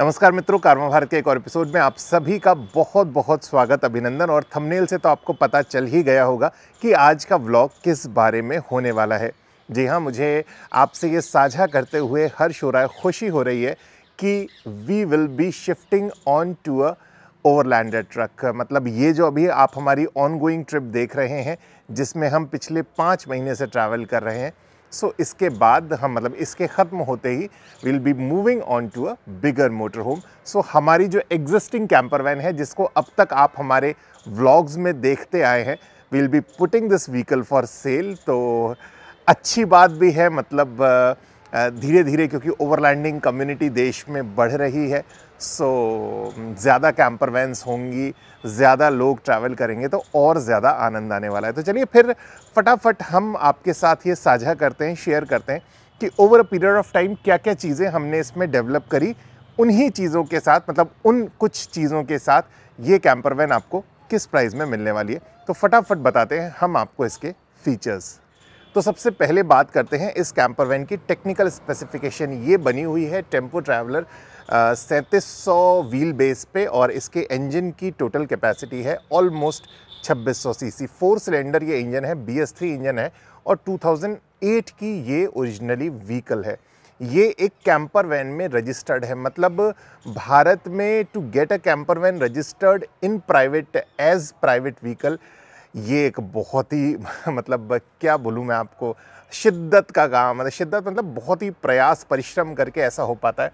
नमस्कार मित्रों कार्मा भारत के एक और एपिसोड में आप सभी का बहुत बहुत स्वागत अभिनंदन और थंबनेल से तो आपको पता चल ही गया होगा कि आज का व्लॉग किस बारे में होने वाला है जी हाँ मुझे आपसे ये साझा करते हुए हर्ष हो रहा है खुशी हो रही है कि we will be shifting on to a overlander truck मतलब ये जो अभी आप हमारी ऑन ट्रिप देख रहे हैं जिसमें हम पिछले पाँच महीने से ट्रैवल कर रहे हैं सो इसके बाद हम मतलब इसके ख़त्म होते ही will be moving on to a bigger motor home so हमारी जो एग्जिस्टिंग कैंपर वैन है जिसको अब तक आप हमारे व्लॉग्स में देखते आए हैं will be putting this vehicle for sale तो अच्छी बात भी है मतलब धीरे धीरे क्योंकि ओवरलैंडिंग कम्युनिटी देश में बढ़ रही है सो so, ज़्यादा कैंपर वैंस होंगी ज़्यादा लोग ट्रैवल करेंगे तो और ज़्यादा आनंद आने वाला है तो चलिए फिर फटाफट हम आपके साथ ये साझा करते हैं शेयर करते हैं कि over a period of time क्या क्या चीज़ें हमने इसमें डेवलप करी उन्हीं चीज़ों के साथ मतलब उन कुछ चीज़ों के साथ ये कैंपर वैन आपको किस प्राइस में मिलने वाली है तो फटाफट बताते हैं हम आपको इसके फीचर्स तो सबसे पहले बात करते हैं इस कैंपर वैन की टेक्निकल स्पेसिफिकेशन ये बनी हुई है टेम्पो ट्रैवलर सैंतीस सौ व्हील बेस पे और इसके इंजन की टोटल कैपेसिटी है ऑलमोस्ट 2600 सीसी फोर सिलेंडर ये इंजन है बी एस थ्री इंजन है और 2008 की ये ओरिजिनली व्हीकल है ये एक कैंपर वैन में रजिस्टर्ड है मतलब भारत में to get a camper van registered in private as private vehicle ये एक बहुत ही मतलब क्या बोलूँ मैं आपको शिद्दत का काम मतलब शिद्दत मतलब बहुत ही प्रयास परिश्रम करके ऐसा हो पाता है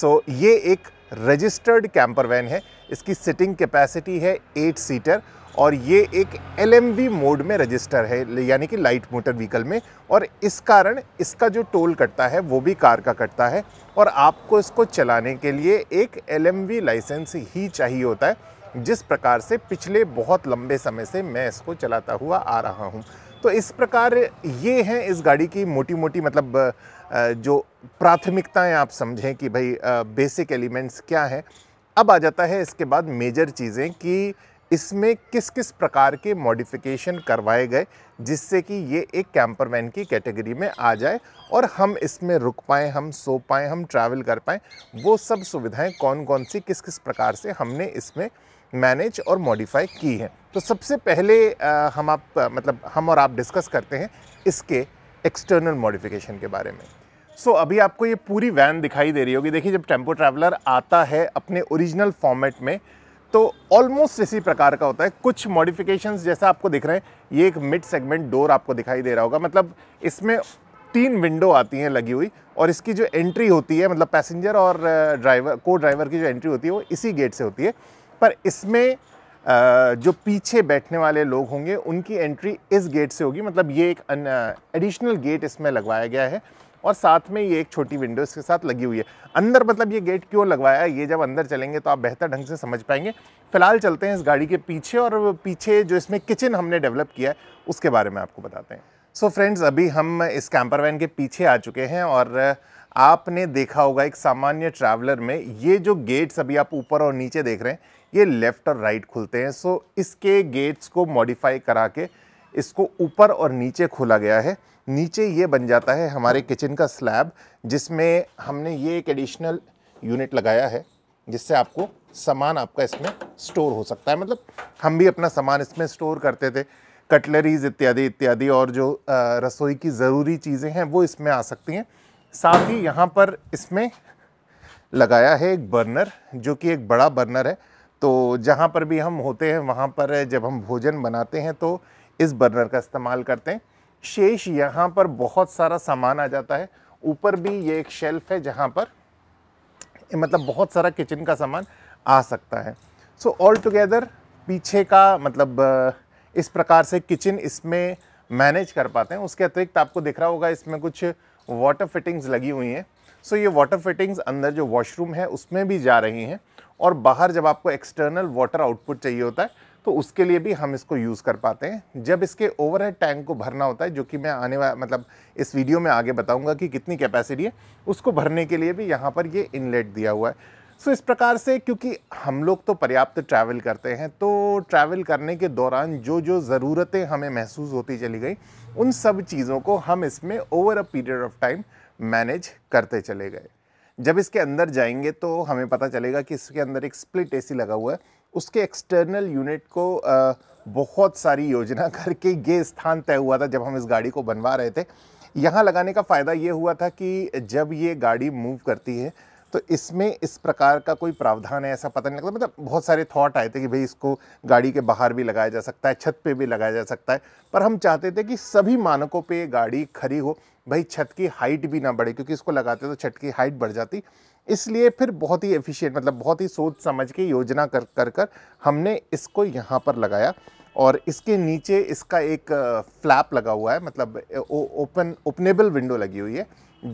सो ये एक रजिस्टर्ड कैंपर वैन है इसकी सिटिंग कैपेसिटी है एट सीटर और ये एक एल मोड में रजिस्टर है यानी कि लाइट मोटर व्हीकल में और इस कारण इसका जो टोल कटता है वो भी कार का कटता है और आपको इसको चलाने के लिए एक एल लाइसेंस ही चाहिए होता है जिस प्रकार से पिछले बहुत लंबे समय से मैं इसको चलाता हुआ आ रहा हूँ तो इस प्रकार ये हैं इस गाड़ी की मोटी मोटी मतलब जो प्राथमिकताएं आप समझें कि भाई बेसिक एलिमेंट्स क्या हैं अब आ जाता है इसके बाद मेजर चीज़ें कि इसमें किस किस प्रकार के मॉडिफिकेशन करवाए गए जिससे कि ये एक कैंपर वैन की कैटेगरी में आ जाए और हम इसमें रुक पाएँ हम सो पाएँ हम ट्रैवल कर पाएँ वो सब सुविधाएं कौन कौन सी किस किस प्रकार से हमने इसमें मैनेज और मॉडिफाई की है तो सबसे पहले हम आप मतलब हम और आप डिस्कस करते हैं इसके एक्सटर्नल मॉडिफिकेशन के बारे में सो so, अभी आपको ये पूरी वैन दिखाई दे रही होगी देखिए जब टेम्पो ट्रैवलर आता है अपने ओरिजिनल फॉर्मेट में तो ऑलमोस्ट इसी प्रकार का होता है कुछ मॉडिफिकेशंस जैसा आपको दिख रहे हैं ये एक मिड सेगमेंट डोर आपको दिखाई दे रहा होगा मतलब इसमें तीन विंडो आती हैं लगी हुई और इसकी जो एंट्री होती है मतलब पैसेंजर और ड्राइवर को ड्राइवर की जो एंट्री होती है वो इसी गेट से होती है पर इसमें जो पीछे बैठने वाले लोग होंगे उनकी एंट्री इस गेट से होगी मतलब ये एक एडिशनल गेट इसमें लगवाया गया है और साथ में ये एक छोटी विंडो इसके साथ लगी हुई है अंदर मतलब ये गेट क्यों लगवाया है ये जब अंदर चलेंगे तो आप बेहतर ढंग से समझ पाएंगे फिलहाल चलते हैं इस गाड़ी के पीछे और पीछे जो इसमें किचन हमने डेवलप किया है उसके बारे में आपको बताते हैं सो so फ्रेंड्स अभी हम इस कैंपर वैन के पीछे आ चुके हैं और आपने देखा होगा एक सामान्य ट्रैवलर में ये जो गेट्स अभी आप ऊपर और नीचे देख रहे हैं ये लेफ़्ट और राइट खुलते हैं सो इसके गेट्स को मॉडिफाई करा के इसको ऊपर और नीचे खोला गया है नीचे ये बन जाता है हमारे किचन का स्लैब जिसमें हमने ये एक एडिशनल यूनिट लगाया है जिससे आपको सामान आपका इसमें स्टोर हो सकता है मतलब हम भी अपना सामान इसमें स्टोर करते थे कटलरीज इत्यादि इत्यादि और जो रसोई की ज़रूरी चीज़ें हैं वो इसमें आ सकती हैं साथ ही यहाँ पर इसमें लगाया है एक बर्नर जो कि एक बड़ा बर्नर है तो जहाँ पर भी हम होते हैं वहाँ पर जब हम भोजन बनाते हैं तो इस बर्नर का इस्तेमाल करते हैं शेष यहाँ पर बहुत सारा सामान आ जाता है ऊपर भी ये एक शेल्फ़ है जहाँ पर मतलब बहुत सारा किचन का सामान आ सकता है सो ऑल टुगेदर पीछे का मतलब इस प्रकार से किचन इसमें मैनेज कर पाते हैं उसके अतिरिक्त आपको दिख रहा होगा इसमें कुछ वाटर फिटिंग्स लगी हुई हैं सो so, ये वाटर फिटिंग्स अंदर जो वॉशरूम है उसमें भी जा रही हैं और बाहर जब आपको एक्सटर्नल वाटर आउटपुट चाहिए होता है तो उसके लिए भी हम इसको यूज़ कर पाते हैं जब इसके ओवरहेड टैंक को भरना होता है जो कि मैं आने वाला मतलब इस वीडियो में आगे बताऊंगा कि कितनी कैपेसिटी है उसको भरने के लिए भी यहाँ पर ये इनलेट दिया हुआ है सो इस प्रकार से क्योंकि हम लोग तो पर्याप्त ट्रैवल करते हैं तो ट्रैवल करने के दौरान जो जो ज़रूरतें हमें महसूस होती चली गई उन सब चीज़ों को हम इसमें over a period of time manage करते चले गए जब इसके अंदर जाएंगे तो हमें पता चलेगा कि इसके अंदर एक स्प्लिट एसी लगा हुआ है उसके एक्सटर्नल यूनिट को आ, बहुत सारी योजना करके ये स्थान तय हुआ था जब हम इस गाड़ी को बनवा रहे थे यहाँ लगाने का फ़ायदा ये हुआ था कि जब ये गाड़ी मूव करती है तो इसमें इस प्रकार का कोई प्रावधान है ऐसा पता नहीं लगता मतलब बहुत सारे थॉट आए थे कि भाई इसको गाड़ी के बाहर भी लगाया जा सकता है छत पे भी लगाया जा सकता है पर हम चाहते थे कि सभी मानकों पे गाड़ी खड़ी हो भाई छत की हाइट भी ना बढ़े क्योंकि इसको लगाते तो छत की हाइट बढ़ जाती इसलिए फिर बहुत ही एफिशिएंट मतलब बहुत ही सोच समझ के योजना कर कर कर हमने इसको यहाँ पर लगाया और इसके नीचे इसका एक फ्लैप लगा हुआ है मतलब ओपन ओपनेबल विंडो लगी हुई है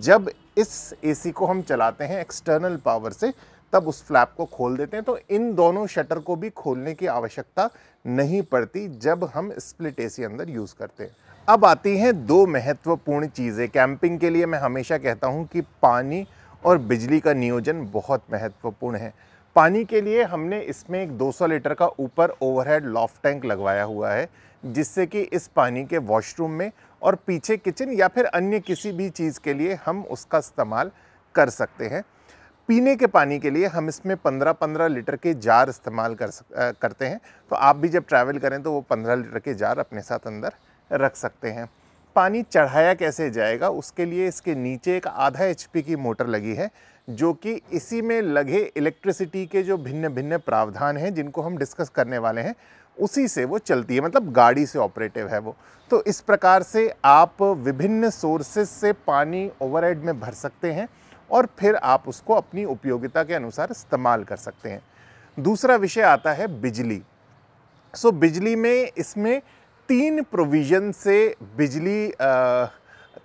जब इस एसी को हम चलाते हैं एक्सटर्नल पावर से तब उस फ्लैप को खोल देते हैं तो इन दोनों शटर को भी खोलने की आवश्यकता नहीं पड़ती जब हम स्प्लिट एसी अंदर यूज़ करते हैं अब आती हैं दो महत्वपूर्ण चीज़ें कैंपिंग के लिए मैं हमेशा कहता हूँ कि पानी और बिजली का नियोजन बहुत महत्वपूर्ण है पानी के लिए हमने इसमें एक 200 लीटर का ऊपर ओवरहेड लॉफ्ट टैंक लगवाया हुआ है जिससे कि इस पानी के वॉशरूम में और पीछे किचन या फिर अन्य किसी भी चीज़ के लिए हम उसका इस्तेमाल कर सकते हैं पीने के पानी के लिए हम इसमें 15-15 लीटर के जार इस्तेमाल कर सक, करते हैं तो आप भी जब ट्रैवल करें तो वो 15 लीटर के जार अपने साथ अंदर रख सकते हैं पानी चढ़ाया कैसे जाएगा उसके लिए इसके नीचे एक आधा एच की मोटर लगी है जो कि इसी में लगे इलेक्ट्रिसिटी के जो भिन्न भिन्न प्रावधान हैं जिनको हम डिस्कस करने वाले हैं उसी से वो चलती है मतलब गाड़ी से ऑपरेटिव है वो तो इस प्रकार से आप विभिन्न सोर्सेस से पानी ओवरहेड में भर सकते हैं और फिर आप उसको अपनी उपयोगिता के अनुसार इस्तेमाल कर सकते हैं दूसरा विषय आता है बिजली सो बिजली में इसमें तीन प्रोविज़न से बिजली आ,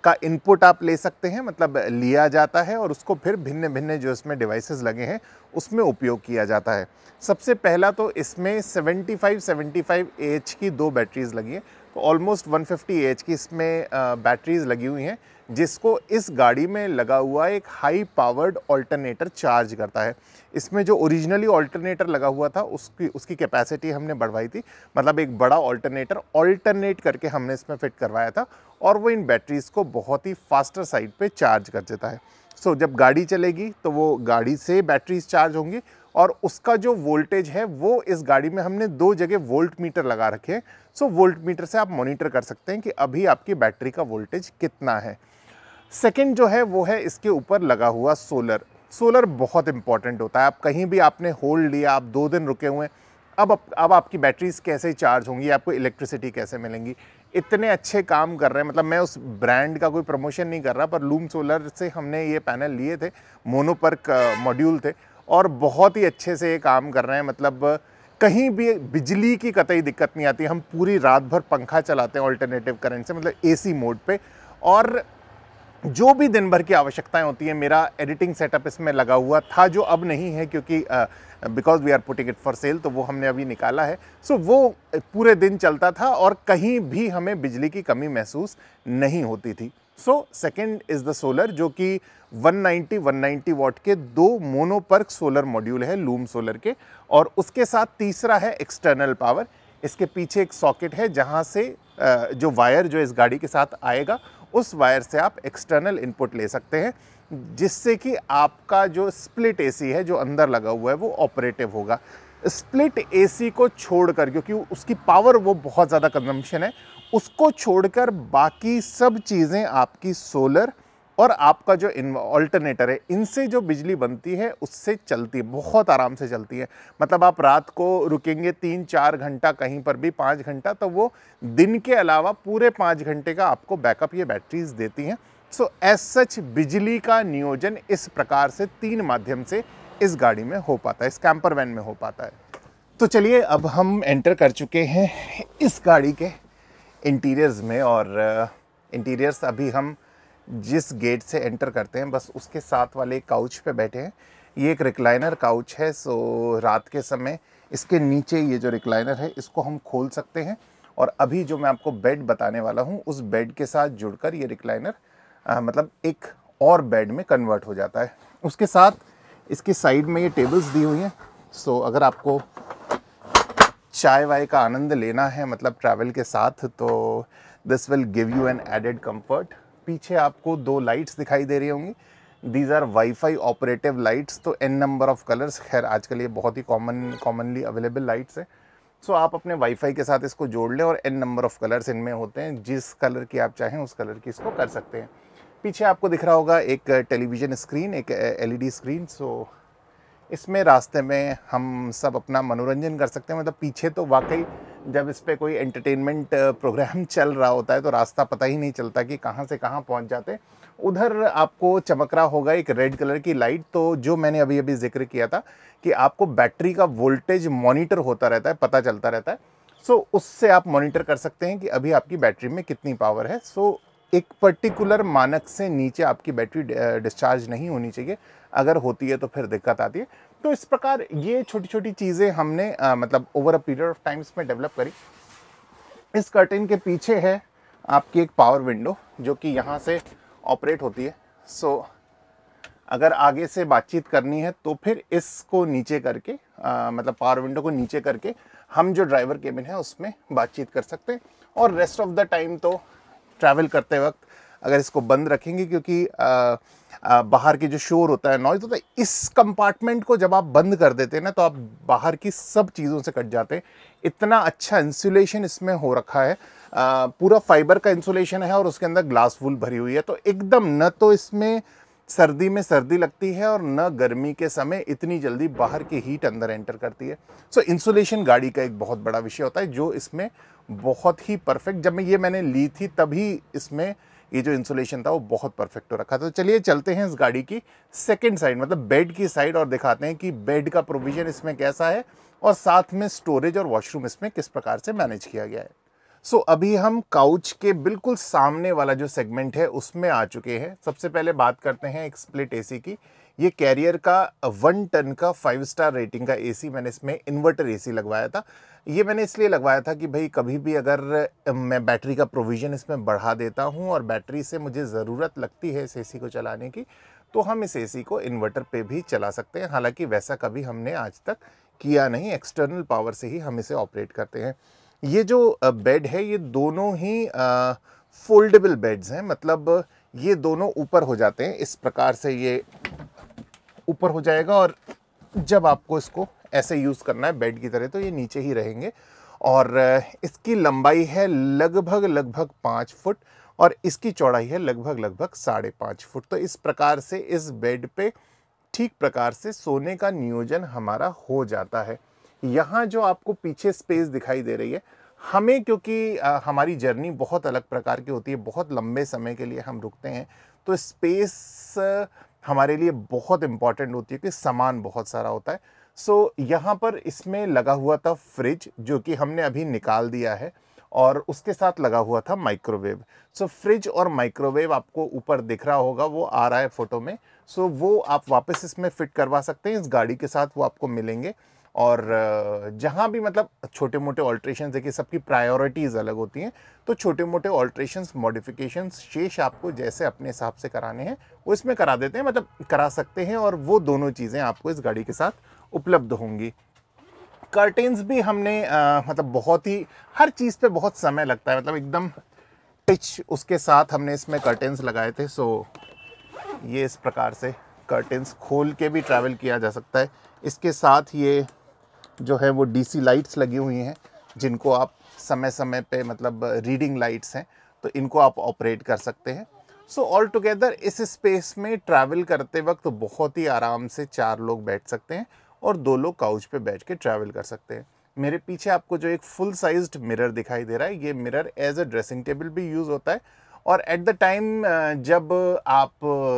का इनपुट आप ले सकते हैं मतलब लिया जाता है और उसको फिर भिन्न भिन्न जो इसमें डिवाइसेस लगे हैं उसमें उपयोग किया जाता है सबसे पहला तो इसमें 75 75 एच की दो बैटरीज लगी हैं ऑलमोस्ट 150 एच की इसमें बैटरीज लगी हुई हैं जिसको इस गाड़ी में लगा हुआ एक हाई पावर्ड ऑल्टरनेटर चार्ज करता है इसमें जो ओरिजिनली ऑल्टरनेटर लगा हुआ था उसकी उसकी कैपेसिटी हमने बढ़वाई थी मतलब एक बड़ा ऑल्टरनेटर ऑल्टरनेट करके हमने इसमें फिट करवाया था और वो इन बैटरीज़ को बहुत ही फास्टर साइड पे चार्ज कर देता है सो so, जब गाड़ी चलेगी तो वो गाड़ी से बैटरीज चार्ज होंगी और उसका जो वोल्टेज है वो इस गाड़ी में हमने दो जगह वोल्ट मीटर लगा रखे हैं सो वोल्ट मीटर से आप मॉनिटर कर सकते हैं कि अभी आपकी बैटरी का वोल्टेज कितना है सेकंड जो है वो है इसके ऊपर लगा हुआ सोलर सोलर बहुत इंपॉर्टेंट होता है आप कहीं भी आपने होल्ड लिया आप दो दिन रुके हुए हैं अब, अब आपकी बैटरीज कैसे चार्ज होंगी आपको इलेक्ट्रिसिटी कैसे मिलेंगी इतने अच्छे काम कर रहे हैं मतलब मैं उस ब्रांड का कोई प्रमोशन नहीं कर रहा पर लूम सोलर से हमने ये पैनल लिए थे मोनोपर्क मॉड्यूल थे और बहुत ही अच्छे से ये काम कर रहे हैं मतलब कहीं भी बिजली की कतई दिक्कत नहीं आती हम पूरी रात भर पंखा चलाते हैं ऑल्टरनेटिव करंट से मतलब एसी मोड पे और जो भी दिन भर की आवश्यकताएं होती है मेरा एडिटिंग सेटअप इसमें लगा हुआ था जो अब नहीं है क्योंकि because we are putting it for sale तो वो हमने अभी निकाला है सो so, वो पूरे दिन चलता था और कहीं भी हमें बिजली की कमी महसूस नहीं होती थी so second is the solar जो कि 190 190 वॉट के दो मोनोपर्क सोलर मॉड्यूल है लूम सोलर के और उसके साथ तीसरा है एक्सटर्नल पावर इसके पीछे एक सॉकेट है जहाँ से जो वायर जो इस गाड़ी के साथ आएगा उस वायर से आप एक्सटर्नल इनपुट ले सकते हैं जिससे कि आपका जो स्प्लिट एसी है जो अंदर लगा हुआ है वो ऑपरेटिव होगा स्प्लिट एसी को छोड़कर क्योंकि उसकी पावर वो बहुत ज़्यादा कंजम्पशन है उसको छोड़कर बाकी सब चीज़ें आपकी सोलर और आपका जो ऑल्टरनेटर है इनसे जो बिजली बनती है उससे चलती है बहुत आराम से चलती है मतलब आप रात को रुकेंगे तीन चार घंटा कहीं पर भी पाँच घंटा तो वो दिन के अलावा पूरे पाँच घंटे का आपको बैकअप ये बैटरीज देती हैं सो एज सच बिजली का नियोजन इस प्रकार से तीन माध्यम से इस गाड़ी में हो पाता है इस कैंपर वैन में हो पाता है तो चलिए अब हम एंटर कर चुके हैं इस गाड़ी के इंटीरियर्स में और इंटीरियर्स अभी हम जिस गेट से एंटर करते हैं बस उसके साथ वाले काउच पे बैठे हैं ये एक रिक्लाइनर काउच है सो रात के समय इसके नीचे ये जो रिक्लाइनर है इसको हम खोल सकते हैं और अभी जो मैं आपको बेड बताने वाला हूँ उस बेड के साथ जुड़कर ये रिक्लाइनर आ, मतलब एक और बेड में कन्वर्ट हो जाता है उसके साथ इसके साइड में ये टेबल्स दी हुई हैं सो अगर आपको चाय वाय का आनंद लेना है मतलब ट्रैवल के साथ तो this will give you an added comfort पीछे आपको दो लाइट्स दिखाई दे रही होंगी these are wifi operative lights तो एन नंबर ऑफ कलर्स खैर आजकल ये बहुत ही कॉमन कॉमनली अवेलेबल लाइट्स है सो आप अपने वाईफाई के साथ इसको जोड़ लें और एन नंबर ऑफ़ कलर्स इनमें होते हैं जिस कलर की आप चाहें उस कलर की इसको कर सकते हैं पीछे आपको दिख रहा होगा एक टेलीविज़न स्क्रीन एक एलईडी स्क्रीन सो इसमें रास्ते में हम सब अपना मनोरंजन कर सकते हैं मतलब पीछे तो वाकई जब इस पर कोई एंटरटेनमेंट प्रोग्राम चल रहा होता है तो रास्ता पता ही नहीं चलता कि कहाँ से कहाँ पहुँच जाते उधर आपको चमक रहा होगा एक रेड कलर की लाइट तो जो मैंने अभी अभी जिक्र किया था कि आपको बैटरी का वोल्टेज मॉनिटर होता रहता है पता चलता रहता है सो so, उससे आप मॉनिटर कर सकते हैं कि अभी आपकी बैटरी में कितनी पावर है सो so, एक पर्टिकुलर मानक से नीचे आपकी बैटरी डिस्चार्ज नहीं होनी चाहिए अगर होती है तो फिर दिक्कत आती है तो इस प्रकार ये छोटी छोटी चीज़ें हमने आ, मतलब over a period of times में डेवलप करी इस कर्टेन के पीछे है आपकी एक पावर विंडो जो कि यहाँ से ऑपरेट होती है सो अगर आगे से बातचीत करनी है तो फिर इसको नीचे करके आ, मतलब पावर विंडो को नीचे करके हम जो ड्राइवर केबिन है उसमें बातचीत कर सकते हैं और रेस्ट ऑफ द टाइम तो ट्रैवल करते वक्त अगर इसको बंद रखेंगे क्योंकि बाहर के जो शोर होता है नॉइज होता है इस कंपार्टमेंट को जब आप बंद कर देते हैं ना तो आप बाहर की सब चीज़ों से कट जाते हैं इतना अच्छा इंसुलेशन इसमें हो रखा है आ, पूरा फाइबर का इंसुलेशन है और उसके अंदर ग्लास वूल भरी हुई है तो एकदम न तो इसमें सर्दी में सर्दी लगती है और न गर्मी के समय इतनी जल्दी बाहर की हीट अंदर एंटर करती है सो so, इंसुलेशन गाड़ी का एक बहुत बड़ा विषय होता है जो इसमें बहुत ही परफेक्ट जब मैं ये मैंने ली थी तभी इसमें ये जो इंसुलेशन था वो बहुत परफेक्ट हो रखा था तो चलिए चलते हैं इस गाड़ी की सेकेंड साइड मतलब बेड की साइड और दिखाते हैं कि बेड का प्रोविज़न इसमें कैसा है और साथ में स्टोरेज और वॉशरूम इसमें किस प्रकार से मैनेज किया गया है सो so, अभी हम काउच के बिल्कुल सामने वाला जो सेगमेंट है उसमें आ चुके हैं सबसे पहले बात करते हैं एक स्प्लिट एसी की ये कैरियर का वन टन का फाइव स्टार रेटिंग का एसी मैंने इसमें इन्वर्टर एसी लगवाया था ये मैंने इसलिए लगवाया था कि भाई कभी भी अगर मैं बैटरी का प्रोविज़न इसमें बढ़ा देता हूँ और बैटरी से मुझे ज़रूरत लगती है इस ए को चलाने की तो हम इस ए को इन्वर्टर पर भी चला सकते हैं हालांकि वैसा कभी हमने आज तक किया नहीं एक्सटर्नल पावर से ही हम इसे ऑपरेट करते हैं ये जो बेड है ये दोनों ही फोल्डेबल बेड्स हैं मतलब ये दोनों ऊपर हो जाते हैं इस प्रकार से ये ऊपर हो जाएगा और जब आपको इसको ऐसे यूज़ करना है बेड की तरह तो ये नीचे ही रहेंगे और इसकी लंबाई है लगभग लगभग पाँच फुट और इसकी चौड़ाई है लगभग लगभग साढ़े पाँच फुट तो इस प्रकार से इस बेड पे ठीक प्रकार से सोने का नियोजन हमारा हो जाता है यहाँ जो आपको पीछे स्पेस दिखाई दे रही है हमें क्योंकि आ, हमारी जर्नी बहुत अलग प्रकार की होती है बहुत लंबे समय के लिए हम रुकते हैं तो स्पेस हमारे लिए बहुत इम्पॉर्टेंट होती है कि सामान बहुत सारा होता है सो so, यहाँ पर इसमें लगा हुआ था फ्रिज जो कि हमने अभी निकाल दिया है और उसके साथ लगा हुआ था माइक्रोवेव सो so, फ्रिज और माइक्रोवेव आपको ऊपर दिख रहा होगा वो आ रहा है फ़ोटो में सो so, वो आप वापस इसमें फ़िट करवा सकते हैं इस गाड़ी के साथ वो आपको मिलेंगे और जहाँ भी मतलब छोटे मोटे ऑल्ट्रेशन देखिए सबकी प्रायोरिटीज़ अलग होती हैं तो छोटे मोटे ऑल्ट्रेशन मॉडिफिकेशन शेष आपको जैसे अपने हिसाब से कराने हैं वो इसमें करा देते हैं मतलब करा सकते हैं और वो दोनों चीज़ें आपको इस गाड़ी के साथ उपलब्ध होंगी कर्टेंस भी हमने आ, मतलब बहुत ही हर चीज़ पे बहुत समय लगता है मतलब एकदम टिच उसके साथ हमने इसमें कर्टेंस लगाए थे सो ये इस प्रकार से कर्टेंस खोल के भी ट्रैवल किया जा सकता है इसके साथ ये जो है वो डीसी लाइट्स लगी हुई हैं जिनको आप समय समय पे मतलब रीडिंग लाइट्स हैं तो इनको आप ऑपरेट कर सकते हैं सो ऑल टुगेदर इस स्पेस में ट्रैवल करते वक्त तो बहुत ही आराम से चार लोग बैठ सकते हैं और दो लोग काउच पे बैठ के ट्रैवल कर सकते हैं मेरे पीछे आपको जो एक फुल साइज्ड मिरर दिखाई दे रहा है ये mirror as a dressing table भी यूज़ होता है और एट द टाइम जब आप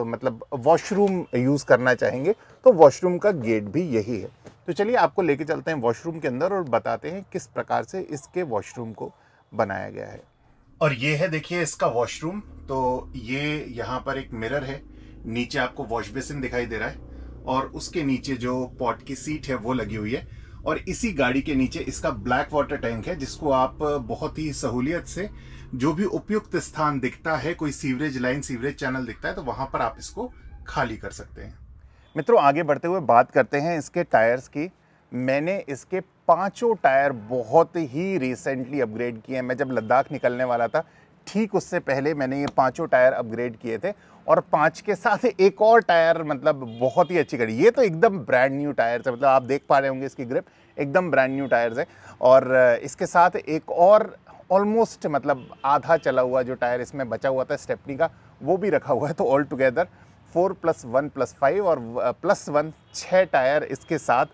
मतलब वॉशरूम यूज़ करना चाहेंगे तो वॉशरूम का गेट भी यही है तो चलिए आपको लेके चलते हैं वॉशरूम के अंदर और बताते हैं किस प्रकार से इसके वॉशरूम को बनाया गया है और ये है देखिए इसका वॉशरूम तो ये यहाँ पर एक मिरर है नीचे आपको वॉश बेसिन दिखाई दे रहा है और उसके नीचे जो पॉट की सीट है वो लगी हुई है और इसी गाड़ी के नीचे इसका ब्लैक वाटर टैंक है जिसको आप बहुत ही सहूलियत से जो भी उपयुक्त स्थान दिखता है कोई सीवरेज लाइन सीवरेज चैनल दिखता है तो वहां पर आप इसको खाली कर सकते हैं मित्रों आगे बढ़ते हुए बात करते हैं इसके टायर्स की मैंने इसके पांचों टायर बहुत ही रिसेंटली अपग्रेड किए हैं मैं जब लद्दाख निकलने वाला था ठीक उससे पहले मैंने ये पांचों टायर अपग्रेड किए थे और पांच के साथ एक और टायर मतलब बहुत ही अच्छी गाड़ी ये तो एकदम ब्रांड न्यू टायर्स है मतलब आप देख पा रहे होंगे इसकी ग्रिप एकदम ब्रांड न्यू टायर्स है और इसके साथ एक और ऑलमोस्ट मतलब आधा चला हुआ जो टायर इसमें बचा हुआ था स्टेपनी का वो भी रखा हुआ है तो all together four plus one plus five और प्लस वन छः टायर इसके साथ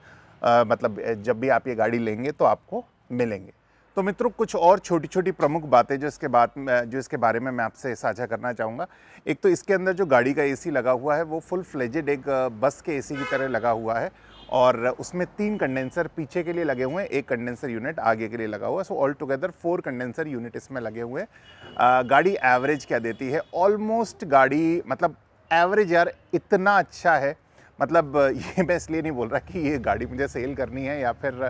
आ, मतलब जब भी आप ये गाड़ी लेंगे तो आपको मिलेंगे तो मित्रों कुछ और छोटी छोटी प्रमुख बातें जो इसके बाद जो इसके बारे में मैं आपसे साझा करना चाहूँगा एक तो इसके अंदर जो गाड़ी का एसी लगा हुआ है वो फुल फ्लेजेड एक बस के एसी की तरह लगा हुआ है और उसमें तीन कंडेंसर पीछे के लिए लगे हुए हैं एक कंडेंसर यूनिट आगे के लिए लगा हुआ है so all together four condenser unit इसमें लगे हुए हैं गाड़ी एवरेज क्या देती है ऑलमोस्ट गाड़ी मतलब एवरेज यार इतना अच्छा है मतलब ये मैं इसलिए नहीं बोल रहा कि ये गाड़ी मुझे सेल करनी है या फिर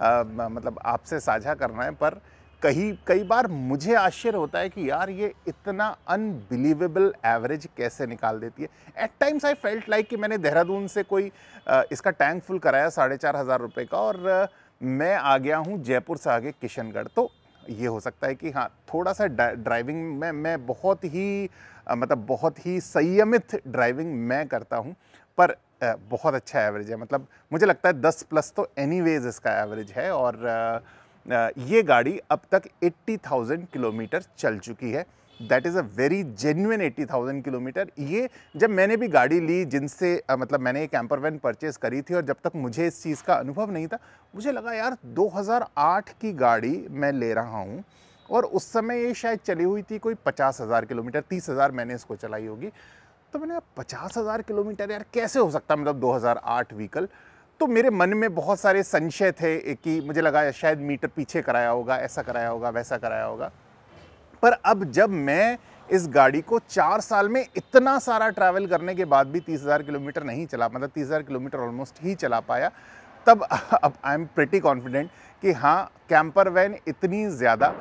आ, मतलब आपसे साझा करना है पर कहीं कई बार मुझे आश्चर्य होता है कि यार ये इतना अनबिलीवेबल एवरेज कैसे निकाल देती है at times I felt like कि मैंने देहरादून से कोई आ, इसका टैंक फुल कराया साढ़े चार हज़ार रुपये का और आ, मैं आ गया हूँ जयपुर से आगे किशनगढ़ तो ये हो सकता है कि हाँ थोड़ा सा ड्राइविंग में मैं बहुत ही मतलब बहुत ही संयमित ड्राइविंग मैं करता हूँ पर बहुत अच्छा एवरेज है मतलब मुझे लगता है दस प्लस तो एनी इसका एवरेज है और ये गाड़ी अब तक 80,000 किलोमीटर चल चुकी है that is a very genuine eighty thousand kilometre ये जब मैंने भी गाड़ी ली जिनसे मतलब मैंने एक कैंपर वैन परचेज़ करी थी और जब तक मुझे इस चीज़ का अनुभव नहीं था मुझे लगा यार 2008 की गाड़ी मैं ले रहा हूँ और उस समय ये शायद चली हुई थी कोई पचास हज़ार किलोमीटर तीस हज़ार मैंने इसको चलाई होगी तो मैंने पचास हज़ार किलोमीटर यार कैसे हो सकता मतलब 2008 व्हीकल तो मेरे मन में बहुत सारे संशय थे कि मुझे लगा शायद मीटर पीछे कराया होगा ऐसा कराया होगा वैसा कराया होगा पर अब जब मैं इस गाड़ी को चार साल में इतना सारा ट्रैवल करने के बाद भी तीस हज़ार किलोमीटर नहीं चला मतलब तीस हज़ार किलोमीटर ऑलमोस्ट ही चला पाया तब अब आई एम प्रिटी कॉन्फिडेंट कि हाँ कैंपर वैन इतनी ज़्यादा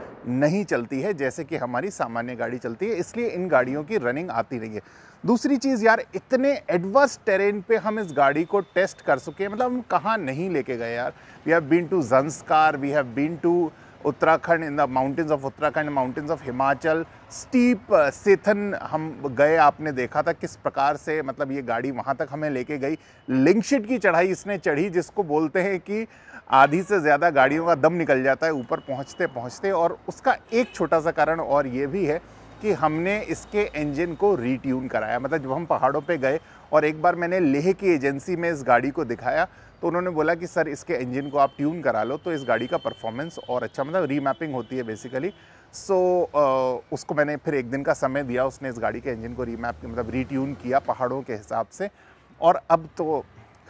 नहीं चलती है जैसे कि हमारी सामान्य गाड़ी चलती है इसलिए इन गाड़ियों की रनिंग आती रही है दूसरी चीज़ यार इतने एडवर्स टेरेन पे हम इस गाड़ी को टेस्ट कर चुके हैं मतलब हम कहाँ नहीं लेके गए यार we have been to Zanskar we have been to Uttarakhand in the mountains of Uttarakhand mountains of Himachal steep सेथन uh, हम गए आपने देखा था किस प्रकार से मतलब ये गाड़ी वहाँ तक हमें लेके गई लिंकशिट की चढ़ाई इसने चढ़ी जिसको बोलते हैं कि आधी से ज़्यादा गाड़ियों का दम निकल जाता है ऊपर पहुँचते पहुँचते और उसका एक छोटा सा कारण और ये भी है कि हमने इसके इंजन को रीट्यून कराया मतलब जब हम पहाड़ों पे गए और एक बार मैंने लेह की एजेंसी में इस गाड़ी को दिखाया तो उन्होंने बोला कि सर इसके इंजन को आप ट्यून करा लो तो इस गाड़ी का परफॉर्मेंस और अच्छा मतलब रीमैपिंग होती है बेसिकली सो so, उसको मैंने फिर एक दिन का समय दिया उसने इस गाड़ी के इंजन को रीमैप मतलब रीट्यून किया पहाड़ों के हिसाब से और अब तो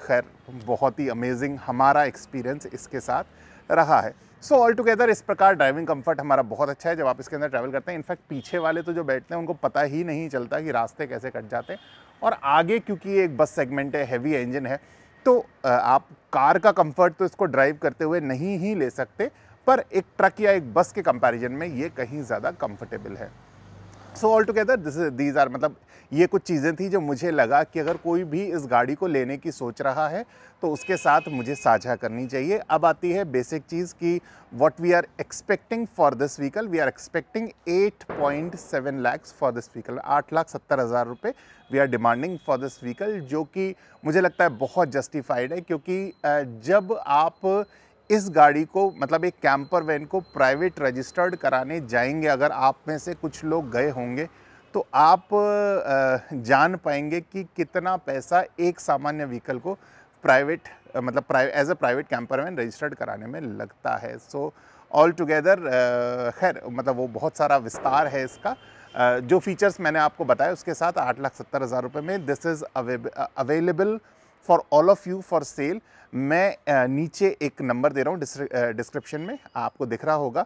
खैर बहुत ही अमेजिंग हमारा एक्सपीरियंस इसके साथ रहा है सो ऑल टुगेदर इस प्रकार ड्राइविंग कंफर्ट हमारा बहुत अच्छा है जब आप इसके अंदर ट्रैवल करते हैं इनफैक्ट पीछे वाले तो जो बैठते हैं उनको पता ही नहीं चलता कि रास्ते कैसे कट जाते हैं और आगे क्योंकि एक बस सेगमेंट है हैवी इंजन है तो आप कार का कंफर्ट तो इसको ड्राइव करते हुए नहीं ही ले सकते पर एक ट्रक या एक बस के कंपैरिजन में ये कहीं ज़्यादा कंफर्टेबल है so all together this these are मतलब ये कुछ चीज़ें थी जो मुझे लगा कि अगर कोई भी इस गाड़ी को लेने की सोच रहा है तो उसके साथ मुझे साझा करनी चाहिए अब आती है बेसिक चीज़ कि what we are expecting for this vehicle we are expecting 8.7 lakhs for this vehicle आठ लाख सत्तर हज़ार रुपये we are demanding for this vehicle जो कि मुझे लगता है बहुत जस्टिफाइड है क्योंकि जब आप इस गाड़ी को मतलब एक कैंपर वैन को प्राइवेट रजिस्टर्ड कराने जाएंगे अगर आप में से कुछ लोग गए होंगे तो आप जान पाएंगे कि कितना पैसा एक सामान्य व्हीकल को प्राइवेट मतलब as a private camper van registered कराने में लगता है सो ऑल टुगेदर खैर मतलब वो बहुत सारा विस्तार है इसका uh, जो फीचर्स मैंने आपको बताया उसके साथ आठ लाख सत्तर हज़ार रुपये में this is available for all of you for sale मैं नीचे एक नंबर दे रहा हूँ डिस्क्रिप्शन में आपको दिख रहा होगा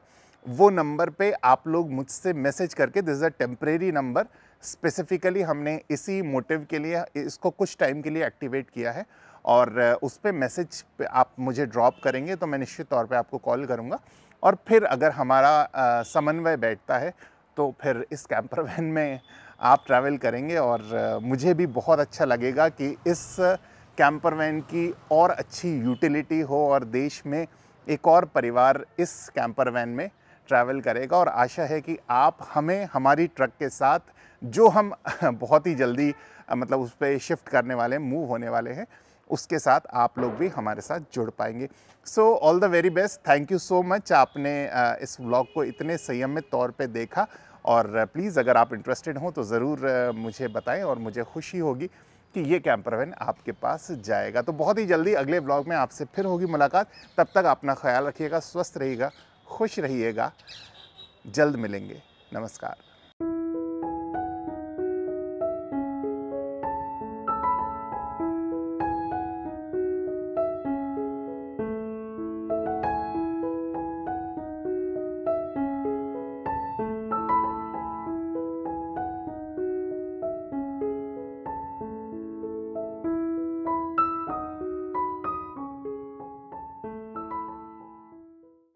वो नंबर पे आप लोग मुझसे मैसेज करके this is a temporary number specifically हमने इसी मोटिव के लिए इसको कुछ टाइम के लिए एक्टिवेट किया है और उस पर मैसेज पे आप मुझे ड्रॉप करेंगे तो मैं निश्चित तौर पे आपको कॉल करूँगा और फिर अगर हमारा समन्वय बैठता है तो फिर इस कैंपर वैन में आप ट्रैवल करेंगे और मुझे भी बहुत अच्छा लगेगा कि इस कैंपर वैन की और अच्छी यूटिलिटी हो और देश में एक और परिवार इस कैंपर वैन में ट्रैवल करेगा और आशा है कि आप हमें हमारी ट्रक के साथ जो हम बहुत ही जल्दी मतलब उस पर शिफ्ट करने वाले हैं मूव होने वाले हैं उसके साथ आप लोग भी हमारे साथ जुड़ पाएंगे so all the very best thank you so much आपने इस व्लॉग को इतने संयमित तौर पे देखा और प्लीज़ अगर आप इंटरेस्टेड हों तो ज़रूर मुझे बताएं और मुझे खुशी होगी कि ये कैंपर वैन आपके पास जाएगा तो बहुत ही जल्दी अगले ब्लॉग में आपसे फिर होगी मुलाकात तब तक अपना ख्याल रखिएगा स्वस्थ रहिएगा खुश रहिएगा जल्द मिलेंगे नमस्कार